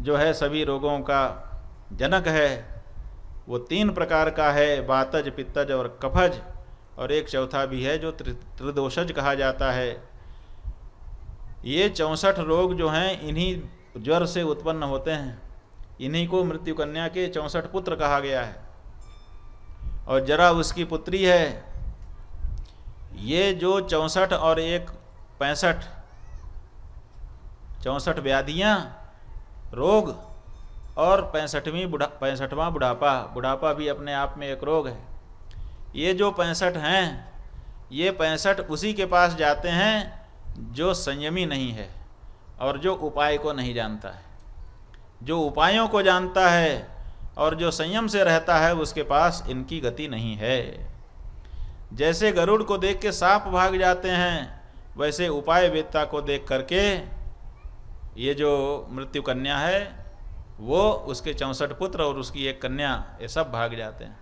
जो है सभी रोगों का जनक है वो तीन प्रकार का है बातज पित्तज और कफज और एक चौथा भी है जो त्रिदोषज कहा जाता है ये चौंसठ रोग जो हैं इन्हीं ज्वर से उत्पन्न होते हैं इन्हीं को मृत्यु कन्या के चौंसठ पुत्र कहा गया है और जरा उसकी पुत्री है ये जो चौंसठ और एक पैंसठ चौंसठ व्याधियाँ रोग और पैंसठवीं बुढ़ा पैंसठवाँ बुढ़ापा बुढ़ापा भी अपने आप में एक रोग है ये जो पैंसठ हैं ये पैंसठ उसी के पास जाते हैं जो संयमी नहीं है और जो उपाय को नहीं जानता है जो उपायों को जानता है और जो संयम से रहता है उसके पास इनकी गति नहीं है जैसे गरुड़ को देख के सांप भाग जाते हैं वैसे उपाय वेदता को देख करके ये जो मृत्यु कन्या है वो उसके चौंसठ पुत्र और उसकी एक कन्या ये सब भाग जाते हैं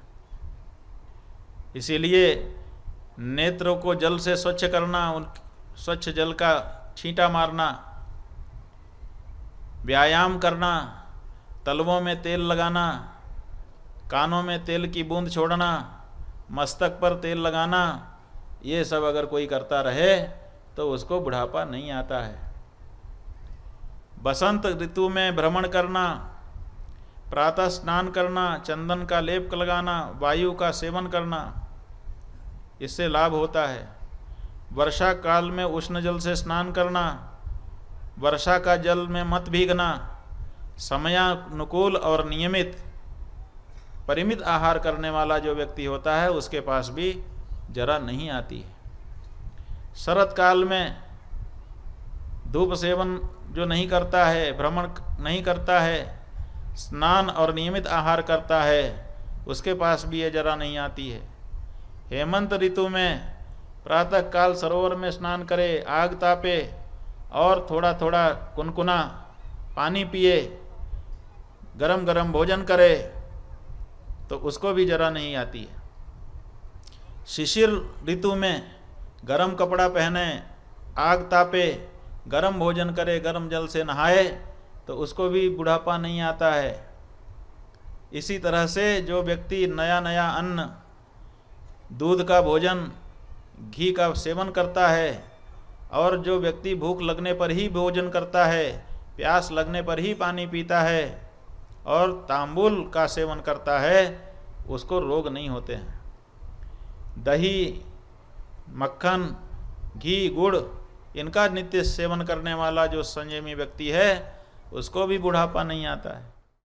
इसीलिए नेत्रों को जल से स्वच्छ करना उन स्वच्छ जल का छींटा मारना व्यायाम करना तलवों में तेल लगाना कानों में तेल की बूंद छोड़ना मस्तक पर तेल लगाना ये सब अगर कोई करता रहे तो उसको बुढ़ापा नहीं आता है बसंत ऋतु में भ्रमण करना प्रातः स्नान करना चंदन का लेप लगाना वायु का सेवन करना इससे लाभ होता है वर्षा काल में उष्ण जल से स्नान करना वर्षा का जल में मत भीगना समयानुकूल और नियमित परिमित आहार करने वाला जो व्यक्ति होता है उसके पास भी जरा नहीं आती है शरत काल में धूप सेवन जो नहीं करता है भ्रमण नहीं करता है स्नान और नियमित आहार करता है उसके पास भी ये जरा नहीं आती है हेमंत ऋतु में प्रातः काल सरोवर में स्नान करे आग तापे और थोड़ा थोड़ा कुनकुना पानी पिए गरम गरम भोजन करे तो उसको भी जरा नहीं आती है शिशिर ऋतु में गरम कपड़ा पहने आग तापे गर्म भोजन करे गर्म जल से नहाए तो उसको भी बुढ़ापा नहीं आता है इसी तरह से जो व्यक्ति नया नया अन्न दूध का भोजन घी का सेवन करता है और जो व्यक्ति भूख लगने पर ही भोजन करता है प्यास लगने पर ही पानी पीता है और तांबुल का सेवन करता है उसको रोग नहीं होते हैं दही मक्खन घी गुड़ इनका नित्य सेवन करने वाला जो संयमी व्यक्ति है उसको भी बुढ़ापा नहीं आता है